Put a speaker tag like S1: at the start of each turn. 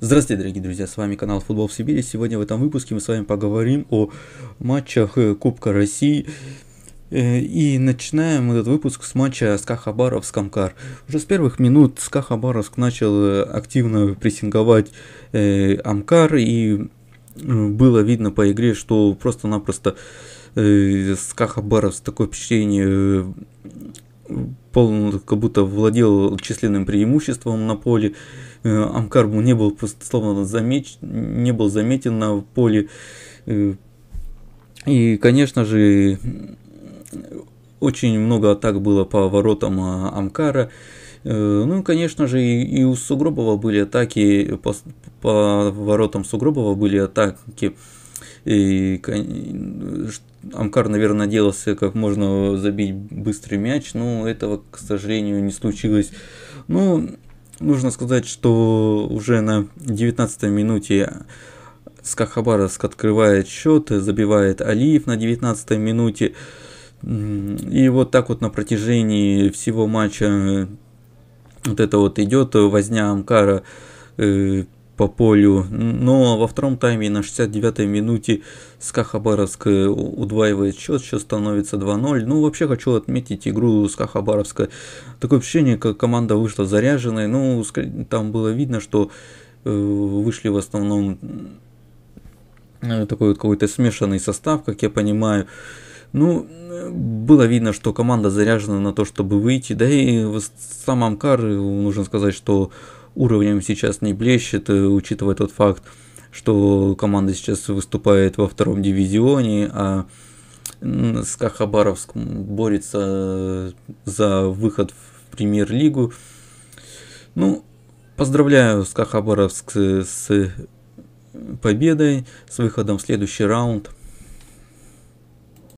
S1: Здравствуйте, дорогие друзья, с вами канал Футбол в Сибири. Сегодня в этом выпуске мы с вами поговорим о матчах э, Кубка России. Э, и начинаем этот выпуск с матча СКА Хабаровск Амкар. Уже с первых минут СКА Хабаровск начал э, активно прессинговать Амкар и было видно по игре, что просто-напросто СКА Хабаровск такое впечатление Павлов как будто владел численным преимуществом на поле. Э, Амкар не был, словно замеч... не был заметен на поле. Э, и, конечно же, очень много атак было по воротам а, Амкара. Э, ну, и конечно же, и, и у Сугробова были атаки, по, по воротам Сугробова были атаки. И Амкар, наверное, надеялся, как можно забить быстрый мяч, но ну, этого, к сожалению, не случилось. Ну, нужно сказать, что уже на 19 й минуте Скахабаровск открывает счет, забивает Алиев на 19 й минуте. И вот так вот на протяжении всего матча вот это вот идет возня Амкара э, по полю. Но ну, а во втором тайме на 69-й минуте СКА Хабаровск удваивает счет, сейчас становится 2-0. Ну, вообще хочу отметить игру СКА Хабаровска. Такое ощущение, как команда вышла заряженной. Ну, там было видно, что э, вышли в основном э, такой вот какой-то смешанный состав, как я понимаю. Ну, было видно, что команда заряжена на то, чтобы выйти. Да и в самом Амкар, э, нужно сказать, что уровнем сейчас не блещет, э, учитывая тот факт, что команда сейчас выступает во втором дивизионе, а СКА Хабаровск борется за выход в премьер-лигу. Ну, поздравляю СКА Хабаровск с победой, с выходом в следующий раунд –